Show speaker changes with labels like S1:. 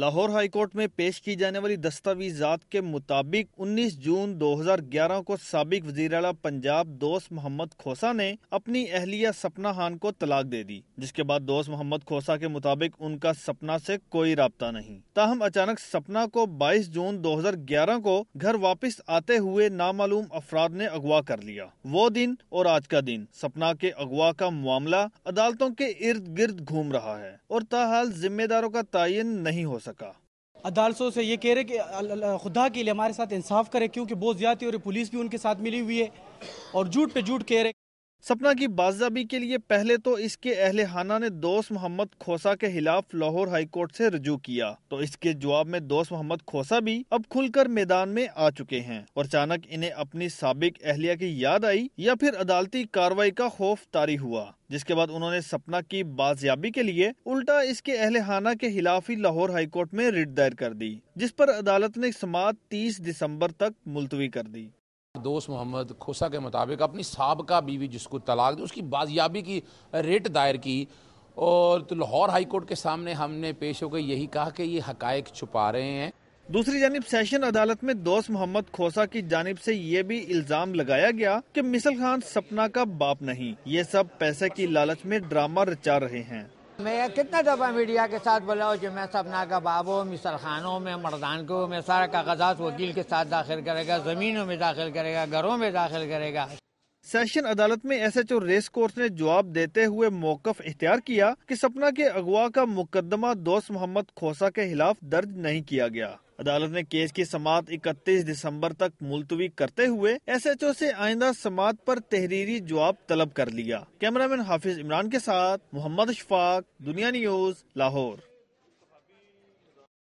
S1: Lahore high court में पेश की जाने वाली दस्तावीजात के मुताबिक 19 जून 2011 को सबक वजी पंजाब दोस्त मोहम्मद खोसा ने अपनी अहलिया सपना खान को तलाक दे दी जिसके बाद दोस्त मोहम्मद खोसा के मुताबिक उनका सपना से कोई रबता नहीं ताहम अचानक सपना को 22 जून 2011 को घर वापस आते हुए नामालूम अफराद ने अगवा कर लिया वो दिन और आज का दिन सपना के अगवा का मामला अदालतों के इर्द गिर्द घूम रहा है और ताहाल जिम्मेदारों का तयन नहीं हो सका अदालतों से ये कह रहे कि खुदा के लिए हमारे साथ इंसाफ करें क्योंकि बहुत ज्यादा और पुलिस भी उनके साथ मिली हुई है और झूठ पे झूठ कह रहे सपना की बाजाबी के लिए पहले तो इसके अहल हाना ने दोस्त मोहम्मद खोसा के खिलाफ लाहौर हाईकोर्ट से रजू किया तो इसके जवाब में दोस्त मोहम्मद खोसा भी अब खुलकर मैदान में आ चुके हैं और अचानक इन्हें अपनी सबक अहलिया की याद आई या फिर अदालती कार्रवाई का खौफ तारी हुआ जिसके बाद उन्होंने सपना की बाजियाबी के लिए उल्टा इसके अहल हाना के खिलाफ ही लाहौर हाईकोर्ट में रिट दायर कर दी जिस पर अदालत ने समात तीस दिसम्बर तक
S2: मुलतवी कर दी दोस्त मोहम्मद खोसा के मुताबिक अपनी सबका बीवी जिसको तलाक दी उसकी बाजियाबी की रेट दायर की और तो लाहौर हाई कोर्ट के सामने हमने पेश होकर यही कहा कि ये हकायक छुपा रहे हैं
S1: दूसरी जानब सेशन अदालत में दोस्त मोहम्मद खोसा की जानब से ये भी इल्जाम लगाया गया कि मिसल खान सपना का बाप नहीं ये सब पैसे की लालच में ड्रामा रचा रहे हैं
S3: मैं कितना दफ़ा मीडिया के साथ बोला हूँ कि मैं सपना का बाबों मिसल खानों में मरदान को मैं सारा कागजात वकील के साथ दाखिल करेगा ज़मीनों में दाखिल करेगा घरों में दाखिल करेगा
S1: सेशन अदालत में S H O race course ने जवाब देते हुए मौकफ इख्तियार किया कि सपना के अगवा का मुकदमा दोस्त मोहम्मद खोसा के खिलाफ दर्ज नहीं किया गया अदालत ने केस की समात 31 दिसंबर तक मुलतवी करते हुए एसएचओ से आइंदा समात पर तहरीरी जवाब तलब कर लिया कैमरामैन हाफिज इमरान के साथ मोहम्मद शफाक दुनिया न्यूज लाहौर